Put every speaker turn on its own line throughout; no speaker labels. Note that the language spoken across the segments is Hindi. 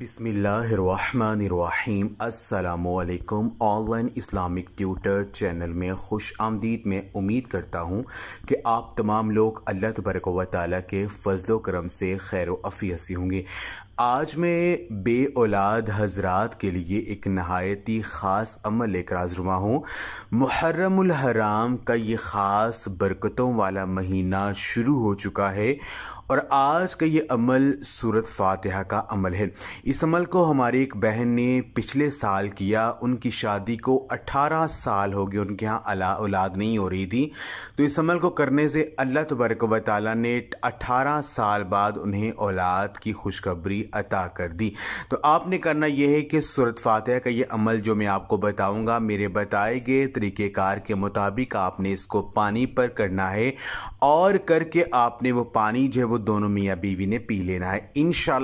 बिसमीम अल्लाम ऑनलाइन इस्लामिक ट्यूटर चैनल में खुश आमदीद में उम्मीद करता हूँ कि आप तमाम लोग अल्लाह तबरक व के फ़ज़ल से खैर अफ़ी होंगे आज मैं बे औलाद हजरात के लिए एक नहायत ही ख़ास अमल लेकर आजरुमा हूँ मुहर्रमुल हराम का ये ख़ास बरकतों वाला महीना शुरू हो चुका है और आज का ये अमल सूरत फातिहा का अमल है इस अमल को हमारी एक बहन ने पिछले साल किया उनकी शादी को 18 साल हो गए उनके यहाँ अला औलाद नहीं हो रही थी तो इस अमल को करने से अल्लाह तबरक ने 18 साल बाद उन्हें औलाद की खुशखबरी अता कर दी तो आपने करना यह है कि सूरत फातह का यह अमल जो मैं आपको बताऊंगा मेरे बताए गए तरीक़ेकार के मुताबिक आपने इसको पानी पर करना है और करके आपने वो पानी जो है वो दोनों मियाँ बीवी ने पी लेना है इन शाह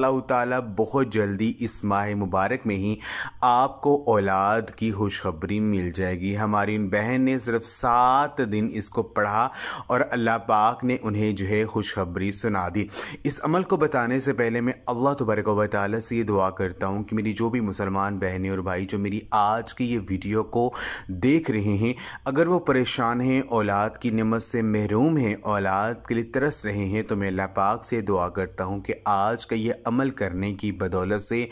बहुत जल्दी इस माह मुबारक में ही आपको औलाद की खुशखबरी मिल जाएगी हमारी इन बहन ने सिर्फ सात दिन इसको पढ़ा और अल्लाह पाक ने उन्हें जो है खुशखबरी सुना दी इस अमल को बताने से पहले मैं अल्लाह तबार तबारक व से ये दुआ करता हूँ कि मेरी जो भी मुसलमान बहनें और भाई जो मेरी आज की ये वीडियो को देख रहे हैं अगर वो परेशान हैं औलाद की नमत से महरूम हैं औलाद के लिए तरस रहे हैं तो मैं अल्लाह पाक से दुआ करता हूँ कि आज का ये अमल करने की बदौलत से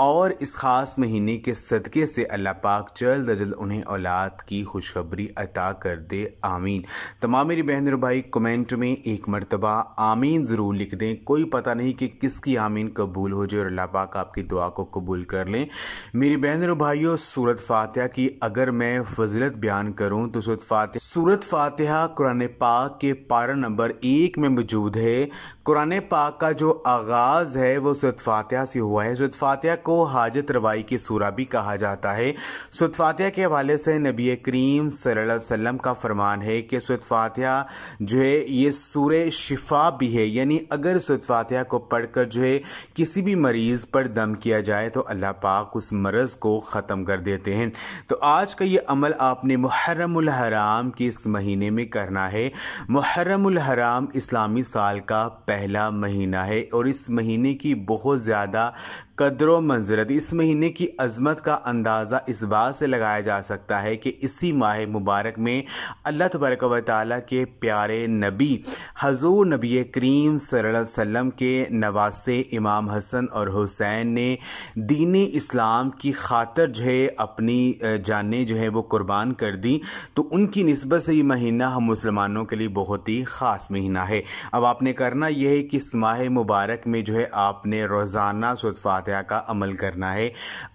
और इस ख़ास महीने के सदक़े से अल्लाह पाक जल्द अज जल्द उन्हें औलाद की खुशखबरी अता कर दे आमीन तमाम मेरी बहन और भाई कमेंट में एक मरतबा आमीन ज़रूर लिख दें कोई पता नहीं कि किसकी आमीन कब कबूल हो जाए और अल्लाह पाक आपकी दुआ को कबूल कर लें मेरी बहन और भाइयों सूरत फातिहा की अगर मैं फजलत बयान करूँ तो सूरत फातह सूरत फातिहा कुरान पाक के पारा नंबर एक में मौजूद है कुरान पाक का जो आगाज़ है वो सूरत फातिहा से हुआ है सूरत फातिहा को हाजत रवाई की सूरा भी कहा जाता है सूरत फातिहा के हवाले से नबी करीम सल्लल्लाहु अलैहि वसल्लम का फरमान है कि सूरत फातिहा जो है ये सूर शिफा भी है यानी अगर सूरत फातिहा को पढ़कर जो है कि किसी भी मरीज़ पर दम किया जाए तो अल्लाह पाक उस मरज़ को ख़त्म कर देते हैं तो आज का ये अमल आपने मुहरम हराम के इस महीने में करना है मुहरम हराम इस्लामी साल का पहला महीना है और इस महीने की बहुत ज़्यादा कदर व मंजरत इस महीने की अजमत का अंदाज़ा इस बात से लगाया जा सकता है कि इसी माह मुबारक में अल्लाह तबरक व ताली के प्यारे नबी हजूर नबी करीम सल्लम के नवासे इमाम हसन और हुसैन ने दीन इस्लाम की खातर जो है अपनी जानें जो है वो कुर्बान कर दी तो उनकी नस्बत से ये महीना हम मुसलमानों के लिए बहुत ही ख़ास महीना है अब आपने करना यह है कि इस माह मुबारक में जो है आपने रोज़ाना सुतफातह का अमल करना है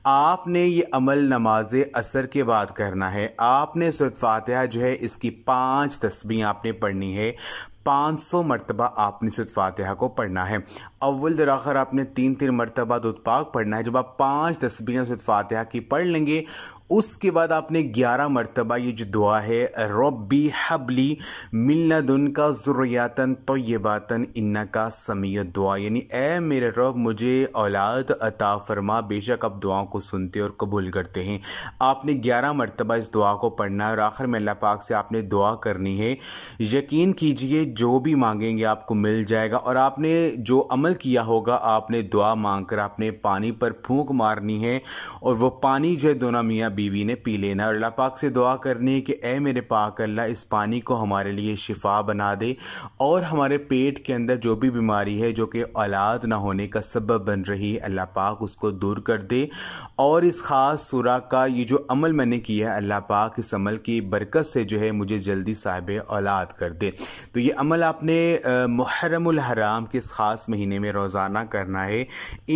आपने ये अमल नमाज असर के बाद करना है आपने सुतफातह जो है इसकी पाँच तस्वीर आपने पढ़नी है पाँच सौ मरतबा आपने सिर्फ फातहा को पढ़ना है अव्वल दराखर आपने तीन तीन मरतबा पाक पढ़ना है जब आप पाँच तस्वीरें सिर्फ फातहा की पढ़ लेंगे उसके बाद आपने ग्यारह मरतबा ये जो दुआ है रबी हबली मिलना दुन का तो ये बातन इन्ना का समीय दुआ यानी ए मेरे रब मुझे औलाद अता फरमा बेशक आप दुआओं को सुनते और कबूल करते हैं आपने ग्यारह मरतबा इस दुआ को पढ़ना है और आखिर में अल्लाह पाक से आपने दुआ करनी है यकीन कीजिए जो भी मांगेंगे आपको मिल जाएगा और आपने जो अमल किया होगा आपने दुआ मांग कर आपने पानी पर फूंक मारनी है और वह पानी जो है दोनों मियाँ बीवी ने पी लेना और अल्लाह पाक से दुआ करनी है कि ए मेरे पाक अल्लाह इस पानी को हमारे लिए शिफा बना दे और हमारे पेट के अंदर जो भी बीमारी है जो कि औलाद ना होने का सबब बन रही है अल्लाह पाक उसको दूर कर दे और इस ख़ास सुरा का ये जो अमल मैंने किया है अल्लाह पाक इस अमल की बरकत से जो है मुझे जल्दी साहब औलाद कर दे तो ये अमल आपने मुहरमराम के इस ख़ास महीने में रोज़ाना करना है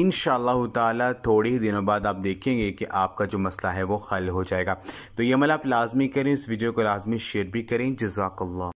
इन शाह थोड़े ही दिनों बाद आप देखेंगे कि आपका जो मसला है वो हल हो जाएगा तो ये अमल आप लाजमी करें इस वीडियो को लाजमी शेयर भी करें जजाकल्ला